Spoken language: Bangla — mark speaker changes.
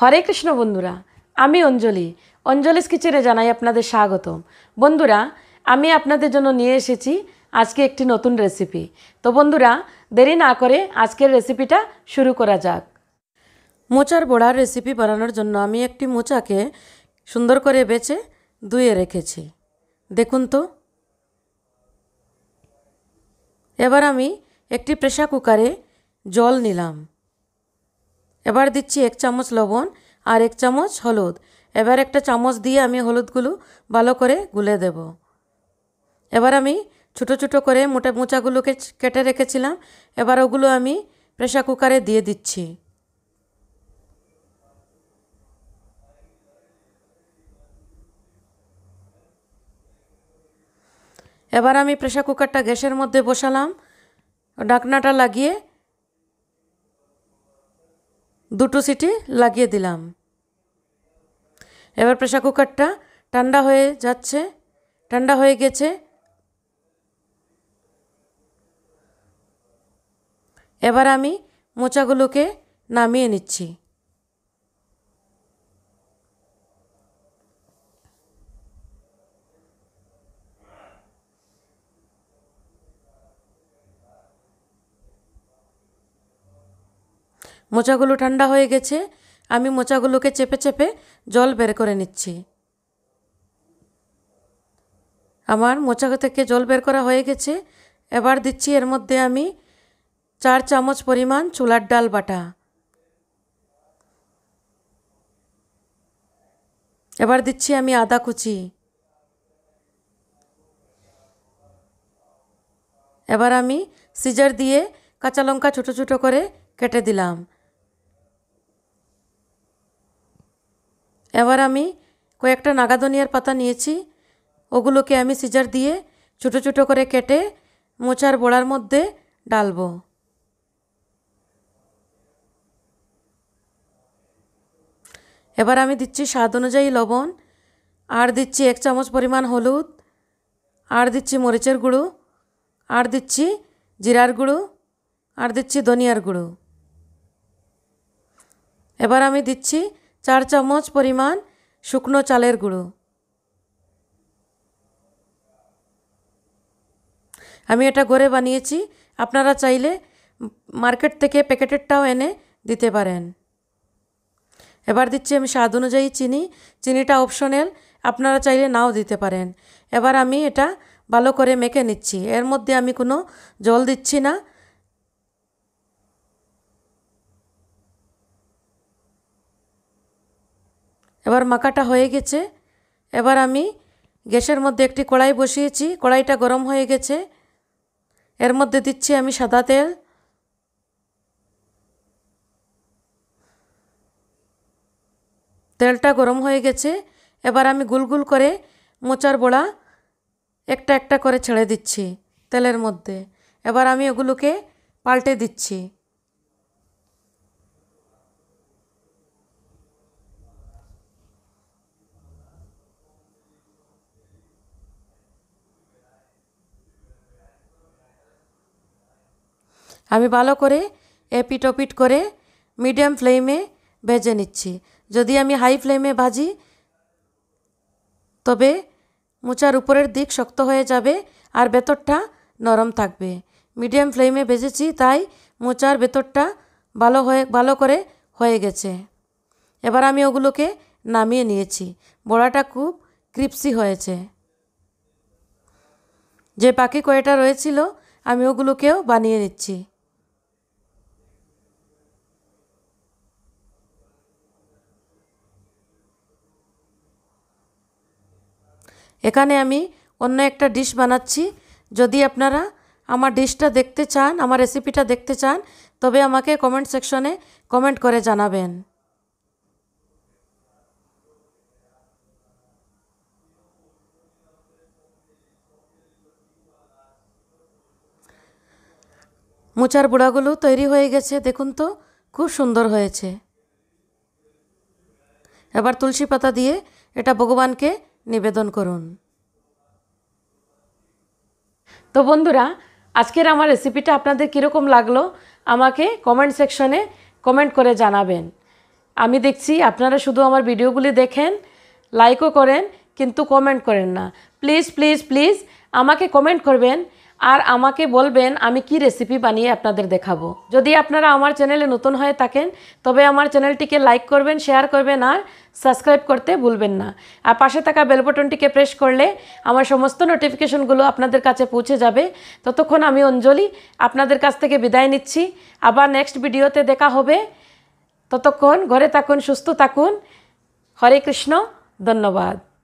Speaker 1: হরে কৃষ্ণ বন্ধুরা আমি অঞ্জলি অঞ্জলিস কিচেনে জানাই আপনাদের স্বাগত বন্ধুরা আমি আপনাদের জন্য নিয়ে এসেছি আজকে একটি নতুন রেসিপি তো বন্ধুরা দেরি না করে আজকের রেসিপিটা শুরু করা যাক মোচার বড়ার রেসিপি বানানোর জন্য আমি একটি মোচাকে সুন্দর করে বেছে ধুয়ে রেখেছি দেখুন তো এবার আমি একটি প্রেশার কুকারে জল নিলাম এবার দিচ্ছি এক চামচ লবণ আর এক চামচ হলুদ এবার একটা চামচ দিয়ে আমি হলুদগুলো ভালো করে গুলে দেব এবার আমি ছোট ছোট করে মোটা মোচাগুলোকে কেটে রেখেছিলাম এবার ওগুলো আমি প্রেশার কুকারে দিয়ে দিচ্ছি এবার আমি প্রেশার কুকারটা গ্যাসের মধ্যে বসালাম ডাকনাটা লাগিয়ে দুটো সিটি লাগিয়ে দিলাম এবার প্রেশার কুকারটা ঠান্ডা হয়ে যাচ্ছে ঠান্ডা হয়ে গেছে এবার আমি মোচাগুলোকে নামিয়ে নিচ্ছি মোচাগুলো ঠান্ডা হয়ে গেছে আমি মোচাগুলোকে চেপে চেপে জল বের করে নিচ্ছি আমার মোচা থেকে জল বের করা হয়ে গেছে এবার দিচ্ছি এর মধ্যে আমি চার চামচ পরিমাণ চুলার ডাল বাটা এবার দিচ্ছি আমি আদা কুচি এবার আমি সিজার দিয়ে কাঁচা লঙ্কা ছোটো ছোটো করে কেটে দিলাম এবার আমি কয়েকটা নাগাদনিয়ার পাতা নিয়েছি ওগুলোকে আমি সিজার দিয়ে ছোটো ছোটো করে কেটে মোচার বড়ার মধ্যে ডালবো এবার আমি দিচ্ছি স্বাদ অনুযায়ী লবণ আর দিচ্ছি এক চামচ পরিমাণ হলুদ আর দিচ্ছি মরিচের গুঁড়ো আর দিচ্ছি জিরার গুঁড়ো আর দিচ্ছি ধনিয়ার গুঁড়ো এবার আমি দিচ্ছি চার চামচ পরিমাণ শুকনো চালের গুঁড়ো আমি এটা ঘরে বানিয়েছি আপনারা চাইলে মার্কেট থেকে প্যাকেটেরটাও এনে দিতে পারেন এবার দিচ্ছি আমি স্বাদ অনুযায়ী চিনি চিনিটা অপশনাল আপনারা চাইলে নাও দিতে পারেন এবার আমি এটা ভালো করে মেখে নিচ্ছি এর মধ্যে আমি কোনো জল দিচ্ছি না এবার মাখাটা হয়ে গেছে এবার আমি গ্যাসের মধ্যে একটি কড়াই বসিয়েছি কড়াইটা গরম হয়ে গেছে এর মধ্যে দিচ্ছি আমি সাদা তেল তেলটা গরম হয়ে গেছে এবার আমি গুল গুল করে মোচার বড়া একটা একটা করে ছেড়ে দিচ্ছি তেলের মধ্যে এবার আমি ওগুলোকে পাল্টে দিচ্ছি আমি ভালো করে এপিট ওপিট করে মিডিয়াম ফ্লেমে ভেজে নিচ্ছি যদি আমি হাই ফ্লেমে ভাজি তবে মোচার উপরের দিক শক্ত হয়ে যাবে আর ভেতরটা নরম থাকবে মিডিয়াম ফ্লেমে ভেজেছি তাই মোচার ভেতরটা ভালো হয়ে ভালো করে হয়ে গেছে এবার আমি ওগুলোকে নামিয়ে নিয়েছি বড়াটা খুব ক্রিপসি হয়েছে যে পাখি কয়েটা রয়েছিল আমি ওগুলোকেও বানিয়ে নিচ্ছি এখানে আমি অন্য একটা ডিশ বানাচ্ছি যদি আপনারা আমার ডিশটা দেখতে চান আমার রেসিপিটা দেখতে চান তবে আমাকে কমেন্ট সেকশনে কমেন্ট করে জানাবেন মোচার বুড়াগুলো তৈরি হয়ে গেছে দেখুন তো খুব সুন্দর হয়েছে এবার তুলসী পাতা দিয়ে এটা ভগবানকে নিবেদন করুন তো বন্ধুরা আজকের আমার রেসিপিটা আপনাদের কীরকম লাগলো আমাকে কমেন্ট সেকশনে কমেন্ট করে জানাবেন আমি দেখছি আপনারা শুধু আমার ভিডিওগুলি দেখেন লাইকও করেন কিন্তু কমেন্ট করেন না প্লিজ প্লিজ প্লিজ আমাকে কমেন্ট করবেন আর আমাকে বলবেন আমি কি রেসিপি বানিয়ে আপনাদের দেখাবো যদি আপনারা আমার চ্যানেলে নতুন হয়ে থাকেন তবে আমার চ্যানেলটিকে লাইক করবেন শেয়ার করবেন আর সাবস্ক্রাইব করতে ভুলবেন না আর পাশে থাকা বেলবটনটিকে প্রেস করলে আমার সমস্ত নোটিফিকেশনগুলো আপনাদের কাছে পৌঁছে যাবে ততক্ষণ আমি অঞ্জলি আপনাদের কাছ থেকে বিদায় নিচ্ছি আবার নেক্সট ভিডিওতে দেখা হবে ততক্ষণ ঘরে থাকুন সুস্থ থাকুন হরে কৃষ্ণ ধন্যবাদ